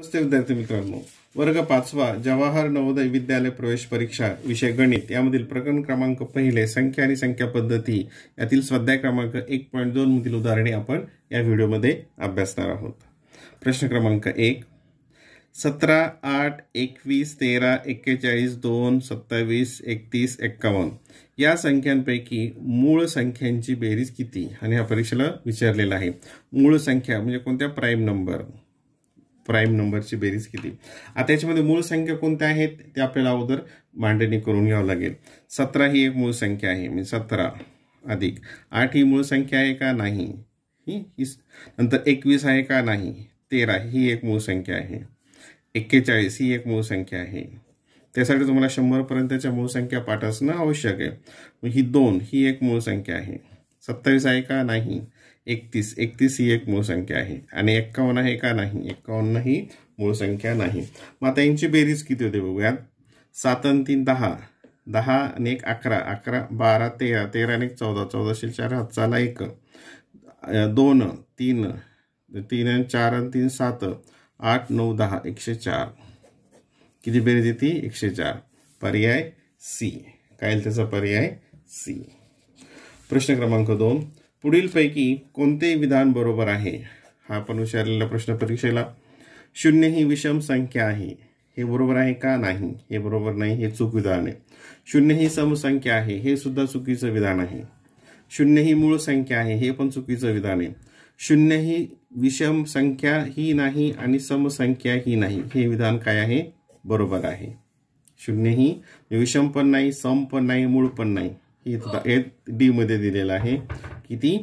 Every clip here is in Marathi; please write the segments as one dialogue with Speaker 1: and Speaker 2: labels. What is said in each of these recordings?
Speaker 1: नमस्ते विद्यार्थी मित्रांनो वर्ग पाचवा जवाहर नवोदय विद्यालय प्रवेश परीक्षा विषय गणित यामधील प्रकरण क्रमांक पहिले संख्या आणि संख्या पद्धती यातील स्वाध्याय क्रमांक एक पॉईंट दोन मधील उदाहरणे आपण या व्हिडिओमध्ये अभ्यासणार आहोत प्रश्न क्रमांक एक सतरा आठ एकवीस तेरा एक्केचाळीस दोन सत्तावीस एकतीस एक्कावन्न या संख्यांपैकी मूळ संख्यांची बेरीज किती आणि ह्या परीक्षेला विचारलेला आहे मूळ संख्या म्हणजे कोणत्या प्राईम नंबर प्राईम नंबरची बेरीज किती आता याच्यामध्ये मूळ संख्या कोणत्या आहेत ते आपल्याला अगोदर मांडणी करून घ्यावं लागेल सतरा ही एक मूळ संख्या आहे म्हणजे सतरा अधिक आठ ही मूळ संख्या आहे का नाही ही नंतर एकवीस आहे का नाही तेरा ही एक मूळ संख्या आहे एक्केचाळीस ही एक मूळ संख्या आहे त्यासाठी तुम्हाला शंभरपर्यंतच्या मूळ संख्या पाठ असणं आवश्यक आहे ही दोन ही एक मूळ संख्या आहे सत्तावीस आहे का नाही एकतीस एकतीस ही एक मूळ संख्या आहे आणि एक्कावन्न आहे का नाही एक्कावन्न ही मूळ संख्या नाही मग आता यांची बेरीज किती होते बघूया सात आणि तीन दहा दहा आणि एक अकरा अकरा बारा तेरा तेरा आणि एक चौदा चौदाशे चार हातचाला एक दोन तीन तीन आणि चार आणि तीन सात आठ नऊ दहा एकशे चार किती बेरीज येते एकशे चार पर्याय सी काय त्याचा पर्याय सी प्रश्न क्रमांक दोन पुढीलपैकी कोणते विधान बरोबर आहे हा आपण विचारलेला प्रश्न परीक्षेला शून्य ही विषम संख्या आहे हे बरोबर आहे का नाही हे बरोबर नाही हे चूक विधान आहे शून्य ही समसंख्या आहे हे सुद्धा चुकीचं विधान आहे शून्य ही मूळ संख्या आहे हे पण चुकीचं विधान आहे शून्य ही विषम संख्या ही नाही आणि समसंख्या ही नाही हे विधान काय आहे बरोबर आहे शून्य ही म्हणजे विषम पण नाही सम पण नाही मूळ पण नाही ए डी मध्ये दिलेला आहे ती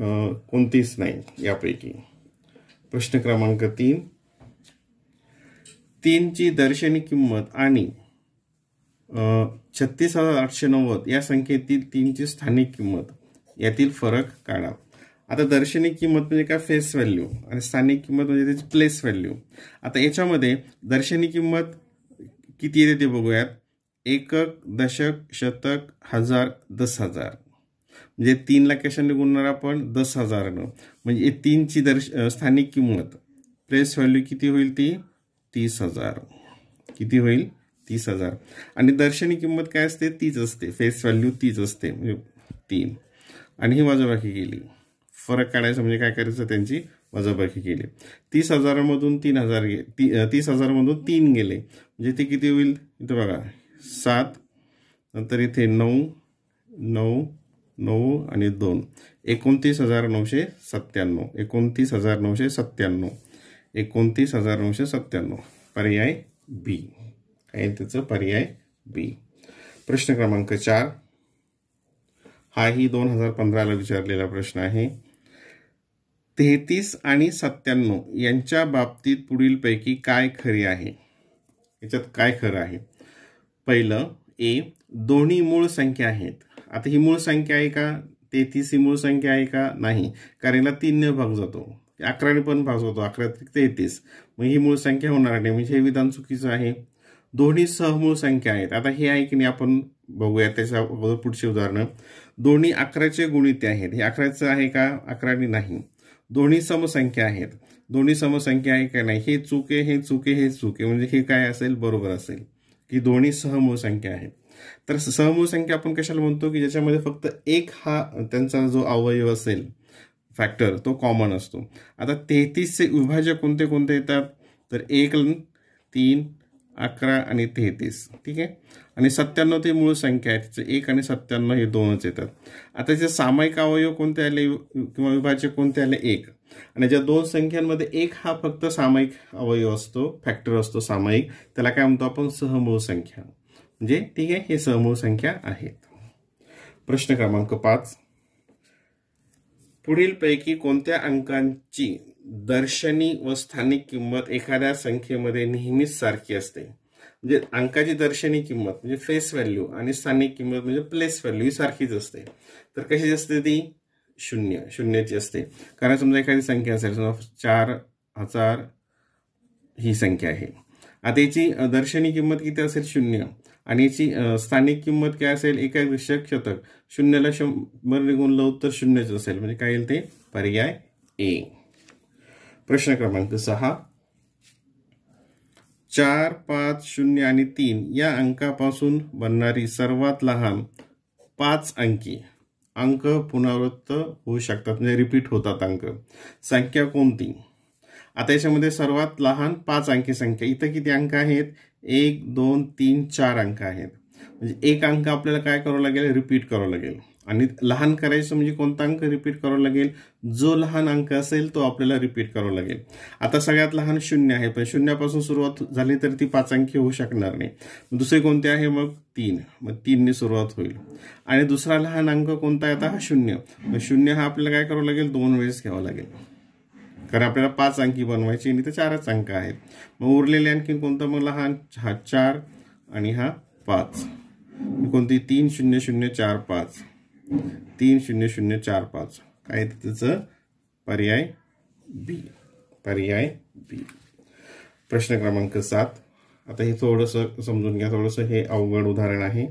Speaker 1: कोणतीच नाही यापैकी प्रश्न क्रमांक तीन तीनची दर्शनी किंमत आणि छत्तीस हजार आठशे नव्वद या संख्येतील तीनची स्थानिक किंमत यातील फरक काढा आता दर्शनी किंमत म्हणजे काय फेस व्हॅल्यू आणि स्थानिक किंमत म्हणजे त्याची प्लेस व्हॅल्यू आता याच्यामध्ये दर्शनी किंमत किती येते ते बघूयात एकक दशक शतक हजार दस हजार म्हणजे तीनला कशाने गुणणार आपण दस हजारानं म्हणजे तीनची दर्श स्थानिक किंमत प्रेस व्हॅल्यू किती होईल ती तीस हजार किती होईल तीस हजार आणि दर्शनी किंमत काय असते तीच असते फेस व्हॅल्यू तीच असते म्हणजे तीन आणि ही वजाबाकी केली फरक काढायचा म्हणजे काय करायचं त्यांची वजाबाकी केली तीस हजारामधून तीन हजार गे ती तीस हजारामधून तीन गेले म्हणजे ते किती होईल इथं बघा सात नंतर इथे नऊ नऊ नऊ आणि दोन एकोणतीस हजार नऊशे सत्त्याण्णव एकोणतीस हजार नऊशे सत्त्याण्णव एकोणतीस हजार नऊशे सत्त्याण्णव पर्याय बी आहे त्याचं पर्याय बी प्रश्न क्रमांक चार हाही दोन हजार पंधराला विचारलेला प्रश्न आहे तेहतीस आणि सत्त्याण्णव यांच्या बाबतीत पुढीलपैकी काय खरी आहे याच्यात काय खरं आहे पहिलं ए दोन्ही मूळ संख्या आहेत आता ही मूळ संख्या आहे का तेहतीस ही मूळ संख्या आहे का नाही कारण याला तीनने भाग जातो अकराने पण भाग जातो अकरा तेहतीस मग ही मूळ संख्या होणार नाही म्हणजे हे विधान चुकीचं आहे दोन्ही सहमूळ संख्या आहेत आता हे आहे की नाही आपण बघूया त्याच्या पुढचे उदाहरणं दोन्ही अकराचे गुणिते आहेत हे अकराचं आहे का अकराने नाही दोन्ही समसंख्या आहेत दोन्ही समसंख्या आहे का नाही हे चुके हे चुके हे चुके म्हणजे हे काय असेल बरोबर असेल की दोन्ही सहमूळ संख्या आहेत तर सहमूळ संख्या आपण कशाला म्हणतो की ज्याच्यामध्ये फक्त एक हा त्यांचा जो अवयव असेल फॅक्टर तो कॉमन असतो आता तेहतीसचे विभाजक कोणते कोणते येतात तर एक तीन अकरा आणि तेहतीस ठीक आहे आणि सत्त्याण्णव ते मूळ संख्या आहे तिचं एक आणि सत्त्याण्णव हे दोनच येतात आता जे सामायिक अवयव कोणते आले किंवा विभाज्य कोणते आले एक आणि ज्या दोन संख्यांमध्ये एक हा फक्त सामायिक अवयव असतो फॅक्टर असतो सामायिक त्याला काय म्हणतो आपण सहमूळ संख्या म्हणजे ठीक आहे हे सहमूळ संख्या आहेत प्रश्न क्रमांक पाच पुढीलपैकी कोणत्या अंकांची दर्शनी व स्थानिक किंमत एखाद्या संख्येमध्ये नेहमीच सारखी असते म्हणजे अंकाची दर्शनी किंमत म्हणजे फेस व्हॅल्यू आणि स्थानिक किंमत म्हणजे प्लेस व्हॅल्यू ही सारखीच असते तर कशी असते ती शून्य शून्याची असते कारण समजा एखादी संख्या असेल समजा चार हजार ही संख्या आहे आता याची दर्शनी किंमत किती असेल शून्य आणि याची स्थानिक किंमत काय असेल एका विषयक शतक शून्यला शंभर निघून उत्तर शून्यच असेल म्हणजे काय येईल ते पर्याय ए प्रश्न क्रमांक सहा चार पाच शून्य आणि तीन या अंकापासून बनणारी सर्वात लहान पाच अंकी अंक पुनरावृत्त होऊ शकतात म्हणजे रिपीट होतात अंक संख्या कोणती आता याच्यामध्ये सर्वात लहान पाच अंकी संख्या इथं किती अंक आहेत एक दोन तीन चार अंक आहेत म्हणजे एक अंक आपल्याला काय करावं लागेल रिपीट करावं लागेल आणि लहान करायचं म्हणजे कोणता अंक रिपीट करावा लागेल जो लहान अंक असेल तो आपल्याला रिपीट करावा लागेल आता सगळ्यात लहान शून्य आहे पण शून्यापासून सुरुवात झाली तर ती पाच अंकी होऊ शकणार नाही दुसरे कोणते आहे मग तीन मग तीनने सुरुवात होईल आणि दुसरा लहान अंक कोणता आहे आता हा शून्य मग शून्य हा आपल्याला काय करावं लागेल दोन वेळेस घ्यावा लागेल कारण आपल्याला पाच अंकी बनवायची आणि इथे चारच अंक आहेत मग उरलेले आणखी कोणतं मग लहान हा चार आणि हा पाच कोणती तीन शून्य शून्य चार पाच तीन शून्य शून्य चार पाच काय त्याचं पर्याय बी पर्याय बी प्रश्न क्रमांक सात आता हे थोडंसं समजून घ्या थोडंसं हे अवघड उदाहरण आहे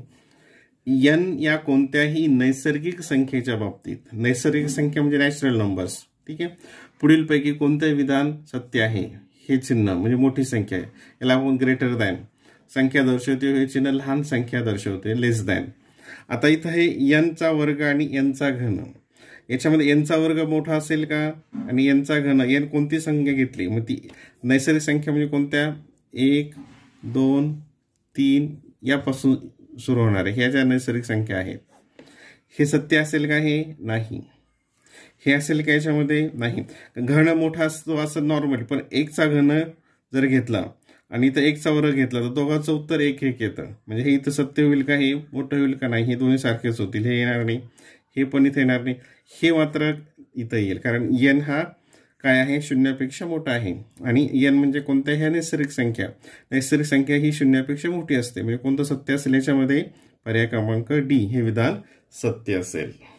Speaker 1: यन या कोणत्याही नैसर्गिक संख्येच्या बाबतीत नैसर्गिक संख्या म्हणजे नॅचरल नंबर्स ठीक आहे पुढीलपैकी कोणते विधान सत्य आहे हे चिन्ह म्हणजे मोठी संख्या आहे याला आपण ग्रेटर दॅन संख्या दर्शवते हे चिन्ह लहान संख्या दर्शवते लेस दॅन आता इथं हे यांचा वर्ग आणि यांचा घन याच्यामध्ये यांचा वर्ग मोठा असेल का आणि यांचा घन यान कोणती संख्या घेतली मग ती नैसर्गिक संख्या म्हणजे कोणत्या एक दोन तीन यापासून सुरू होणार आहे ह्या ज्या नैसर्गिक संख्या आहेत हे सत्य असेल का हे नाही हे असेल का याच्यामध्ये नाही घन मोठा असतो असं नॉर्मल पण एकचा घन जर घेतला आणि इथं एकचा वर्ग घेतला तर दोघांचं उत्तर एक एक येतं म्हणजे हे इथं सत्य होईल का हे मोठं होईल का नाही हे दोन्ही सारखेच होतील हे येणार नाही हे पण इथे येणार नाही हे मात्र इथं येईल कारण यन हा काय आहे शून्यापेक्षा मोठा आहे आणि यन म्हणजे कोणत्याही नैसर्गिक संख्या नैसर्गिक संख्या ही शून्यापेक्षा मोठी असते म्हणजे कोणतं सत्य असेल याच्यामध्ये पर्याय क्रमांक डी हे विधान सत्य असेल